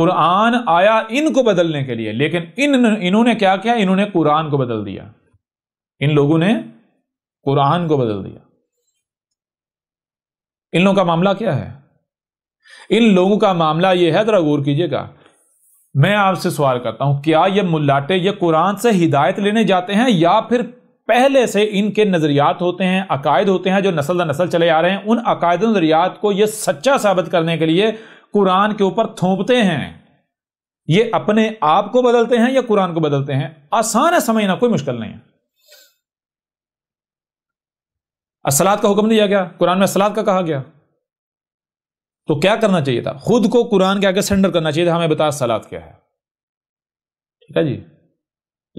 कुरान आया इनको बदलने के लिए लेकिन इन इन्होंने क्या किया इन्होंने कुरान को बदल दिया इन लोगों ने कुरान को बदल दिया इन लोगों का मामला क्या है इन लोगों का मामला यह है जरा गौर कीजिएगा मैं आपसे सवाल करता हूं क्या ये मुलाटे ये कुरान से हिदायत लेने जाते हैं या फिर पहले से इनके नज़रियात होते हैं अकायद होते हैं जो नसल दर नसल चले आ रहे हैं उन अकायद नज़रियात को ये सच्चा साबित करने के लिए कुरान के ऊपर थोपते हैं ये अपने आप को बदलते हैं या कुरान को बदलते हैं आसान है समझना कोई मुश्किल नहीं है असलाद का हुक्म दिया गया कुरान में असलाद का कहा गया तो क्या करना चाहिए था खुद को कुरान के आगे सेंडर करना चाहिए था हमें बता सलाद क्या है ठीक है जी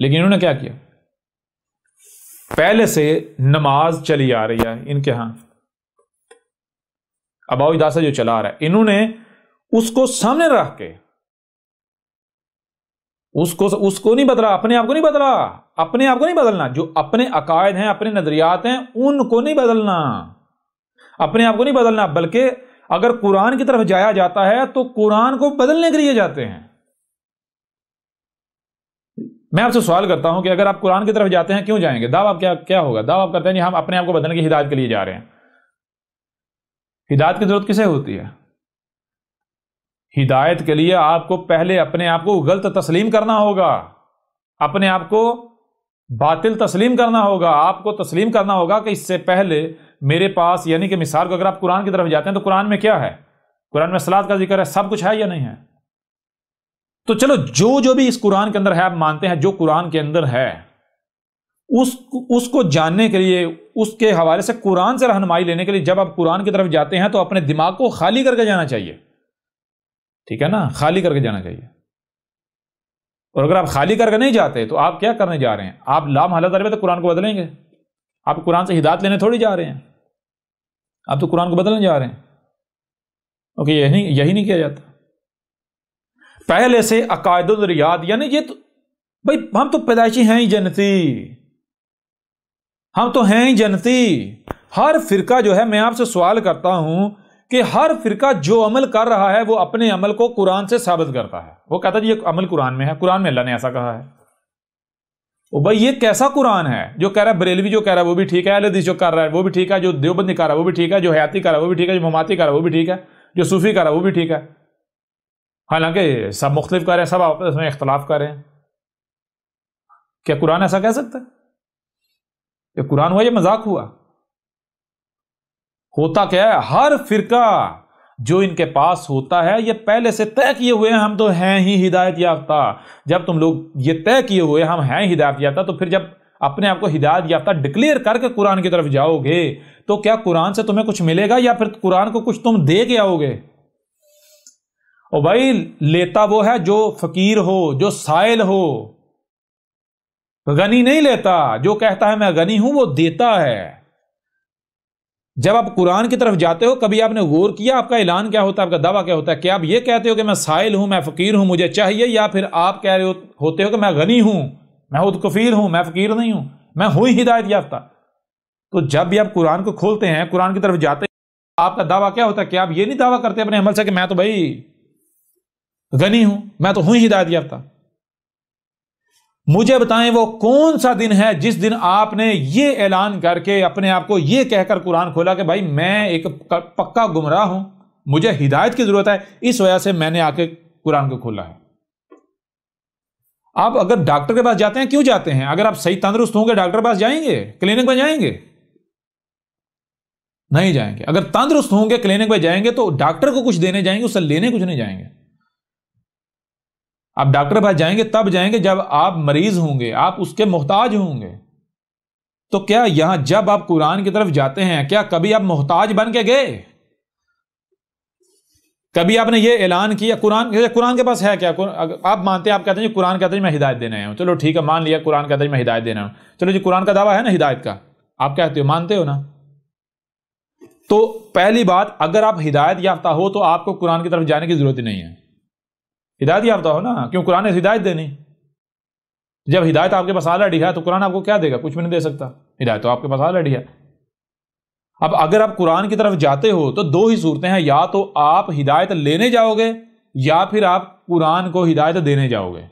लेकिन इन्होंने क्या किया पहले से नमाज चली आ रही है इनके यहां अबाउदा जो चला आ रहा है इन्होंने उसको सामने रख के उसको उसको नहीं बदला अपने आप को नहीं बदला अपने आप को नहीं बदलना जो अपने अकायद हैं अपने नजरियात हैं उनको नहीं बदलना अपने आप को नहीं बदलना बल्कि अगर कुरान की तरफ जाया जाता है तो कुरान को बदलने के लिए जाते हैं मैं आपसे सवाल करता हूं कि अगर आप कुरान की तरफ जाते हैं क्यों जाएंगे दाव आप क्या क्या होगा दाव आप करते हैं जी हम अपने आप को बदलने की हिदायत के लिए जा रहे हैं हिदायत की जरूरत किसे होती है हिदायत के लिए आपको पहले अपने आप को गलत तस्लीम करना होगा अपने आप को बातिल तस्लीम करना होगा आपको तस्लीम करना होगा कि इससे पहले मेरे पास यानी कि मिसाल को अगर आप कुरान की तरफ जाते हैं तो कुरान में क्या है कुरान में सलाद का जिक्र है सब कुछ है या नहीं है तो चलो जो जो भी इस कुरान के अंदर है आप मानते हैं जो कुरान के अंदर है उस उसको जानने के लिए उसके हवाले से कुरान से रहनमाई लेने के लिए जब आप कुरान की तरफ जाते हैं तो अपने दिमाग को खाली करके जाना चाहिए ठीक है ना खाली करके जाना चाहिए और अगर आप खाली करके नहीं जाते तो आप क्या करने जा रहे हैं आप लाम हालत अरबे तो कुरान को बदलेंगे आप कुरान से हिदायत लेने थोड़ी जा रहे हैं आप तो कुरान को बदलने जा रहे हैं ओके यही नहीं यही नहीं किया जाता पहले से याद यानी ये तो भाई हम तो पैदाइशी हैं ही जनती हम तो हैं ही जनती हर फिरका जो है मैं आपसे सवाल करता हूं कि हर फिरका जो अमल कर रहा है वो अपने अमल को कुरान से साबित करता है वो कहता है ये अमल कुरान में है कुरान में अल्लाह ने ऐसा कहा है वो भाई ये कैसा कुरान है जो कह रहा है बरेलवी जो कह रहा है वो भी ठीक है अलहदीस जो कर रहा है वो भी ठीक है जो देवबंदी कर रहा है वो भी ठीक है जो हयाती कर रहा है वो भी ठीक है जो ममाती कर रहा है वो भी ठीक है जो सूफी कर रहा है वो भी ठीक है हालांकि सब मुख्तलिफ कर रहे हैं सब आपस में इख्तलाफ कर रहे हैं क्या कुरान ऐसा कह सकता है कुरान हुआ या मजाक हुआ होता क्या है हर फिरका जो इनके पास होता है ये पहले से तय किए हुए हैं हम तो हैं ही हिदायत याफ्ता जब तुम लोग ये तय किए हुए हम हैं हिदायत याफ्ता तो फिर जब अपने आप को हिदायत याफ्ता डिक्लेयर करके कुरान की तरफ जाओगे तो क्या कुरान से तुम्हें कुछ मिलेगा या फिर कुरान को कुछ तुम दे के आओगे और भाई लेता वो है जो फकीर हो जो साइल हो गनी नहीं लेता जो कहता है मैं गनी हूं वो देता है जब आप कुरान की तरफ जाते हो कभी आपने गौर किया आपका ऐलान क्या होता है आपका दावा क्या होता है क्या आप ये कहते हो कि मैं साइल हूं मैं फ़कीर हूं मुझे चाहिए या फिर आप कह रहे हो, होते हो कि मैं गनी हूं मैं खुद कफीर हूं मैं फ़कीर नहीं हूं मैं हुई ही हिदायत याफ्ता तो जब भी आप कुरान को खोलते हैं कुरान की तरफ जाते हैं आपका दावा क्या होता है कि आप ये नहीं दावा करते अपने अमल से कि मैं तो भाई गनी हूं मैं तो हुई हिदायत याफ्ता मुझे बताएं वो कौन सा दिन है जिस दिन आपने ये ऐलान करके अपने आप को ये कहकर कुरान खोला कि भाई मैं एक पक्का गुमराह हूं मुझे हिदायत की जरूरत है इस वजह से मैंने आके कुरान को खोला है आप अगर डॉक्टर के पास जाते हैं क्यों जाते हैं अगर आप सही तंदुरुस्त होंगे डॉक्टर के पास जाएंगे क्लिनिक में जाएंगे नहीं जाएंगे अगर तंदुरुस्त होंगे क्लिनिक में जाएंगे तो डॉक्टर को कुछ देने जाएंगे उससे लेने कुछ नहीं जाएंगे आप डॉक्टर पास जाएंगे तब जाएंगे जब आप मरीज होंगे आप उसके मोहताज होंगे तो क्या यहां जब आप कुरान की तरफ जाते हैं क्या कभी आप मोहताज बन के गए कभी आपने ये ऐलान किया कुरान कुरान के पास है क्या आप मानते हैं आप कहते हैं जी कुरान कहते हैं मैं हिदायत देने आया चलो ठीक है मान लिया कुरान कहते हैं मैं हिदायत देना हूं चलो जी कुरान का दावा है ना हिदायत का आप कहते हो मानते हो ना तो पहली बात अगर आप हिदायत याफ्ता हो तो आपको कुरान की तरफ जाने की जरूरत ही नहीं है हिदायत याफ्ता हो ना क्यों कुरान ने हिदायत देनी जब हिदायत आपके पास डी है तो कुरान आपको क्या देगा कुछ भी नहीं दे सकता हिदायत तो आपके पास डी है अब अगर आप कुरान की तरफ जाते हो तो दो ही सूरतें हैं या तो आप हिदायत लेने जाओगे या फिर आप कुरान को हिदायत देने जाओगे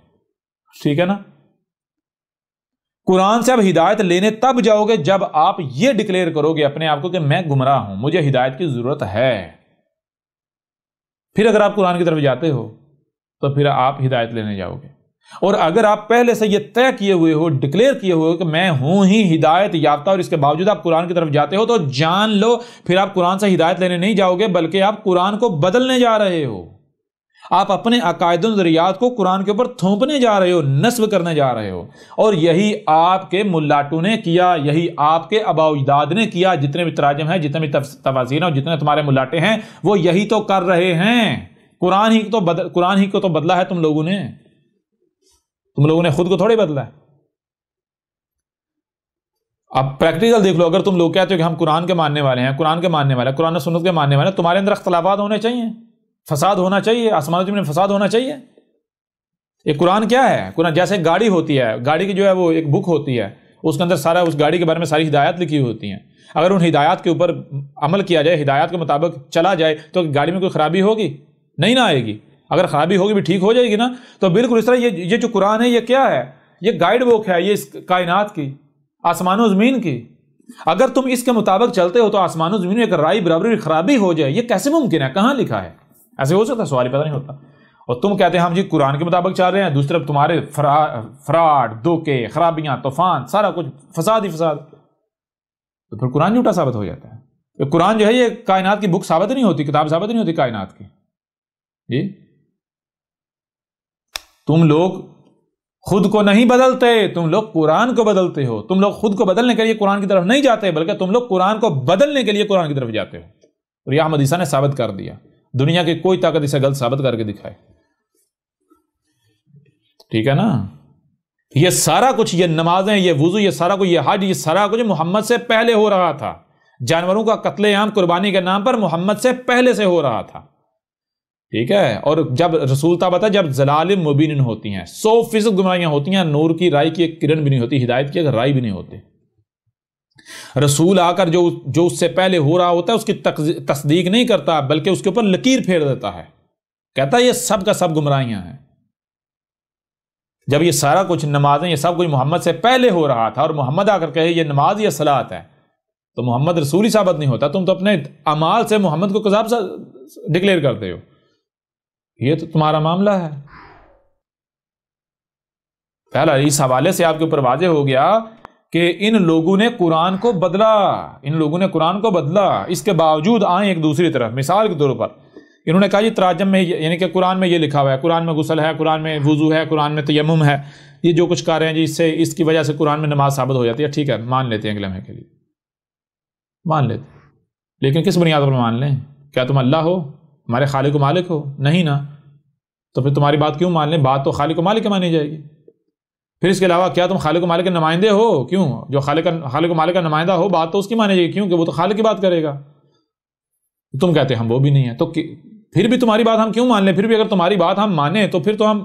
ठीक है ना कुरान से आप हिदायत लेने तब जाओगे जब आप ये डिक्लेयर करोगे अपने आप को कि मैं गुमराह हूं मुझे हिदायत की जरूरत है फिर अगर आप कुरान की तरफ जाते हो तो फिर आप हिदायत लेने जाओगे और अगर आप पहले से ये तय किए हुए हो डिक्लेयर किए हुए हो कि मैं हूं ही हिदायत याफ्ता और इसके बावजूद आप कुरान की तरफ जाते हो तो जान लो फिर आप कुरान से हिदायत लेने नहीं जाओगे बल्कि आप कुरान को बदलने जा रहे हो आप अपने अकायदों जरियात को कुरान के ऊपर थोपने जा रहे हो नस्ब करने जा रहे हो और यही आपके मुलाटू ने किया यही आपके अबाउदाद ने किया जितने भी तराजम हैं जितने भी तवाजीन और जितने तुम्हारे मुलाटे हैं वो यही तो कर रहे हैं कुरान ही तो बदल कुरान ही को तो बदला है तुम लोगों ने तुम लोगों ने खुद को थोड़ी बदला है अब प्रैक्टिकल देख लो अगर तुम लोग कहते हो कि हम कुरान के मानने वाले हैं कुरान के मानने वाले कुरान सुनत के मानने वाले तुम्हारे अंदर अख्तलाफात होने चाहिए फसाद होना चाहिए आसमान में फसाद होना चाहिए ये कुरान क्या है कुरान जैसे गाड़ी होती है गाड़ी की जो है वो एक बुक होती है उसके अंदर सारा उस गाड़ी के बारे में सारी हिदायत लिखी होती हैं अगर उन हिदायत के ऊपर अमल किया जाए हिदायत के मुताबिक चला जाए तो गाड़ी में कोई ख़राबी होगी नहीं ना आएगी अगर ख़राबी होगी भी ठीक हो जाएगी ना तो बिल्कुल इस तरह ये ये जो कुरान है ये क्या है ये गाइड बुक है ये इस कायनात की आसमान ज़मीन की अगर तुम इसके मुताबिक चलते हो तो आसमान ज़मीन में एक राय बराबरी खराबी हो जाए ये कैसे मुमकिन है कहाँ लिखा है ऐसे हो सकता सवाल सवाल पता नहीं होता और तुम कहते हैं हम जी कुरान के मुताबिक चल रहे हैं दूसरी तरफ तुम्हारे फ्राड धोखे खराबियाँ तूफान सारा कुछ फसाद ही फसाद तो फिर कुरान झूठा साबित हो जाता है कुरान जो है ये कायनात की बुक साबित नहीं होती किताब साबित नहीं होती कायनात की जी तुम लोग खुद को नहीं बदलते तुम लोग कुरान को बदलते हो तुम लोग खुद को बदलने के लिए कुरान की तरफ नहीं जाते बल्कि तुम लोग कुरान को बदलने के लिए कुरान की तरफ जाते हो और यह अहमद ईसा ने साबित कर दिया दुनिया की कोई ताकत इसे गलत साबित करके दिखाए ठीक है ना ये सारा कुछ ये नमाजें ये वजू ये सारा कुछ ये हज ये सारा कुछ मोहम्मद से पहले हो रहा था जानवरों का कत्लेआम कुर्बानी के नाम पर मोहम्मद से पहले से हो रहा था ठीक है और जब रसूलता बता जब जलाल मुबीन होती हैं सौ फीसद गुमराहियाँ होती हैं नूर की राय की एक किरण भी नहीं होती हिदायत की एक राय भी नहीं होती रसूल आकर जो जो उससे पहले हो रहा होता है उसकी तस्दीक नहीं करता बल्कि उसके ऊपर लकीर फेर देता है कहता है ये सब का सब गुमराहियाँ हैं जब ये सारा कुछ नमाजें ये सब कुछ मोहम्मद से पहले हो रहा था और मोहम्मद आकर कहे ये नमाज या सलात है तो मोहम्मद रसूली साबित नहीं होता तुम तो अपने अमाल से मोहम्मद को कजाब डिक्लेयर करते हो ये तो तुम्हारा मामला है पहला इस हवाले से आपके ऊपर वाजे हो गया कि इन लोगों ने कुरान को बदला इन लोगों ने कुरान को बदला इसके बावजूद आए एक दूसरी तरफ मिसाल के तौर पर इन्होंने कहा जी तराजम में यानी कि कुरान में ये लिखा हुआ है कुरान में गुसल है कुरान में वज़ू है कुरान में तयम है ये जो कुछ कह रहे हैं जी इससे इसकी वजह से कुरान में नमाज साबित हो जाती है ठीक है मान लेते हैं अगले के लिए मान लेते लेकिन किस बुनियाद पर मान लें क्या तुम अल्लाह हो तुम्हारे खालिक मालिक हो नहीं ना तो फिर तुम्हारी बात क्यों मान लें बात तो खालिक मालिक मानी जाएगी फिर इसके अलावा क्या तुम खालिक मालिक के नुमाइंदे हो क्यों जो खालिक खालिक मालिक का नुमाइंदा हो बात तो उसकी मानी जाएगी क्योंकि वो तो खालिक की बात करेगा तुम कहते हम वो भी नहीं है तो फिर भी तुम्हारी बात हम क्यों मान लें फिर भी अगर तुम्हारी बात हम माने तो फिर तो हम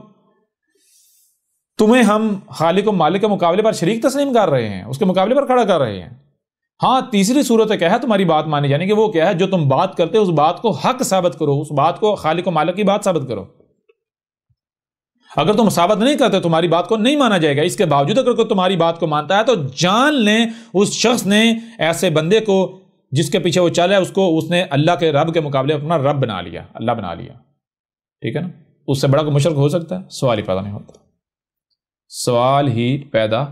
तुम्हें हम खालिक मालिक के मुकाबले पर शरीक तस्लीम कर रहे हैं उसके मुकाबले पर खड़ा कर रहे हैं हाँ तीसरी सूरत क्या है तुम्हारी बात मानी यानी कि वो क्या है जो तुम बात करते हो उस बात को हक साबित करो उस बात को खालिक मालक की बात साबित करो अगर तुम साबित नहीं करते तुम्हारी बात को नहीं माना जाएगा इसके बावजूद अगर कोई तुम्हारी बात को मानता है तो जान लें उस शख्स ने ऐसे बंदे को जिसके पीछे वो चल है उसको उसने अल्लाह के रब के मुकाबले अपना रब बना लिया अल्लाह बना लिया ठीक है ना उससे बड़ा कोई मुशर्क हो सकता है सवाल ही पैदा नहीं होता सवाल ही पैदा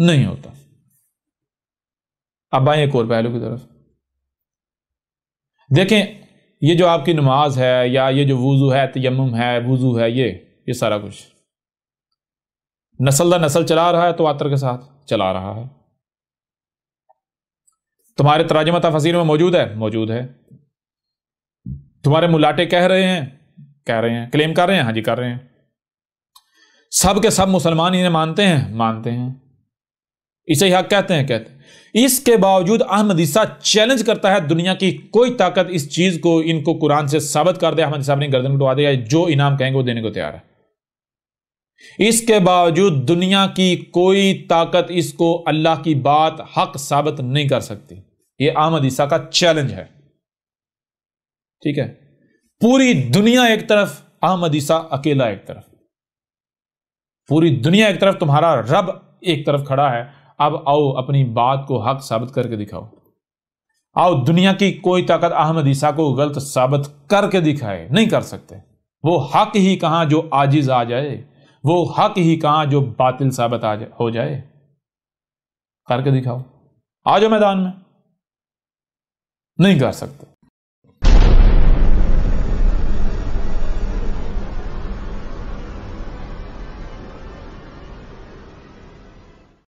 नहीं होता अब आए एक और पहलू की तरफ देखें ये जो आपकी नमाज है या ये जो वज़ू है तयम है वज़ू है ये ये सारा कुछ नस्ल नस्ल चला रहा है तो आतर के साथ चला रहा है तुम्हारे मत फसीर में मौजूद है मौजूद है तुम्हारे मुलाटे कह रहे हैं कह रहे हैं क्लेम कर रहे हैं हाँ जी कर रहे हैं सब के सब मुसलमान इन्हें मानते हैं मानते हैं इसे यह कहते हैं कहते हैं इसके बावजूद अहमद ईसा चैलेंज करता है दुनिया की कोई ताकत इस चीज को इनको कुरान से साबित कर दे अहमद ईसा ने गर्दन उठवा दिया जो इनाम कहेंगे वो देने को तैयार है इसके बावजूद दुनिया की कोई ताकत इसको अल्लाह की बात हक साबित नहीं कर सकती ये अहमद ईसा का चैलेंज है ठीक है पूरी दुनिया एक तरफ अहमद ईसा अकेला एक तरफ पूरी दुनिया एक तरफ तुम्हारा रब एक तरफ खड़ा है अब आओ अपनी बात को हक साबित करके दिखाओ आओ दुनिया की कोई ताकत अहमद ईसा को गलत साबित करके दिखाए नहीं कर सकते वो हक ही कहां जो आजिज आ जाए वो हक ही कहां जो बातिल साबित आ जा, हो जाए करके दिखाओ आ जाओ मैदान में नहीं कर सकते